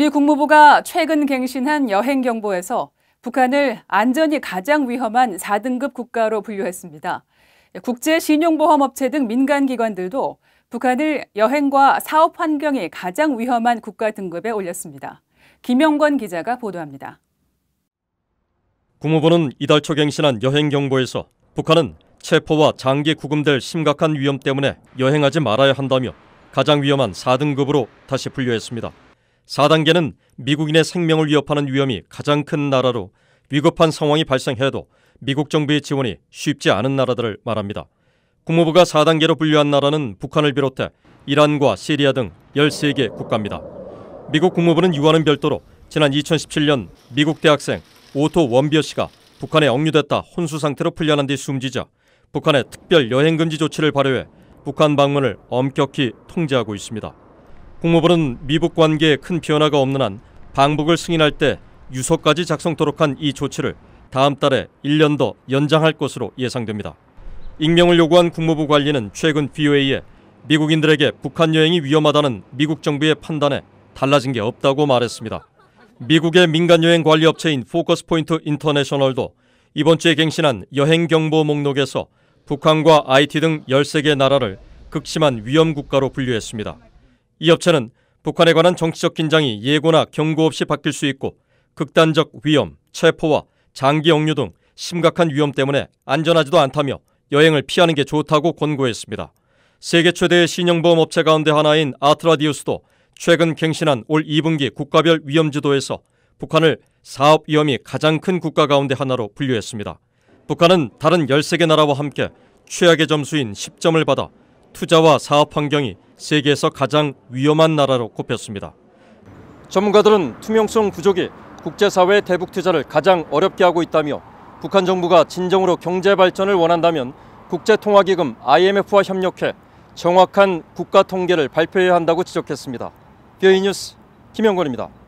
미 국무부가 최근 갱신한 여행 경보에서 북한을 안전이 가장 위험한 4등급 국가로 분류했습니다. 국제 신용보험업체 등 민간기관들도 북한을 여행과 사업 환경이 가장 위험한 국가 등급에 올렸습니다. 김영권 기자가 보도합니다. 국무부는 이달 초 갱신한 여행 경보에서 북한은 체포와 장기 구금될 심각한 위험 때문에 여행하지 말아야 한다며 가장 위험한 4등급으로 다시 분류했습니다. 4단계는 미국인의 생명을 위협하는 위험이 가장 큰 나라로 위급한 상황이 발생해도 미국 정부의 지원이 쉽지 않은 나라들을 말합니다. 국무부가 4단계로 분류한 나라는 북한을 비롯해 이란과 시리아 등 13개 국가입니다. 미국 국무부는 이와는 별도로 지난 2017년 미국 대학생 오토 원비어 씨가 북한에 억류됐다 혼수 상태로 풀려난 뒤 숨지자 북한의 특별 여행 금지 조치를 발효해 북한 방문을 엄격히 통제하고 있습니다. 국무부는 미북 관계에 큰 변화가 없는 한 방북을 승인할 때 유서까지 작성토록 한 이 조치를 다음 달에 1년 더 연장할 것으로 예상됩니다. 익명을 요구한 국무부 관리는 최근 BOA에 미국인들에게 북한 여행이 위험하다는 미국 정부의 판단에 달라진 게 없다고 말했습니다. 미국의 민간 여행 관리 업체인 포커스 포인트 인터내셔널도 이번 주에 갱신한 여행 경보 목록에서 북한과 IT 등 13개 나라를 극심한 위험 국가로 분류했습니다. 이 업체는 북한에 관한 정치적 긴장이 예고나 경고 없이 바뀔 수 있고 극단적 위험, 체포와 장기 억류 등 심각한 위험 때문에 안전하지도 않다며 여행을 피하는 게 좋다고 권고했습니다. 세계 최대의 신형보험 업체 가운데 하나인 아트라디우스도 최근 갱신한 올 2분기 국가별 위험지도에서 북한을 사업 위험이 가장 큰 국가 가운데 하나로 분류했습니다. 북한은 다른 13개 나라와 함께 최악의 점수인 10점을 받아 투자와 사업 환경이 세계에서 가장 위험한 나라로 꼽혔습니다. 전문가들은 투명성 부족이 국제사회 대북 투자를 가장 어렵게 하고 있다며 북한 정부가 진정으로 경제 발전을 원한다면 국제통화기금 IMF와 협력해 정확한 국가 통계를 발표해야 한다고 지적했습니다. 뷰이 뉴스 김영권입니다.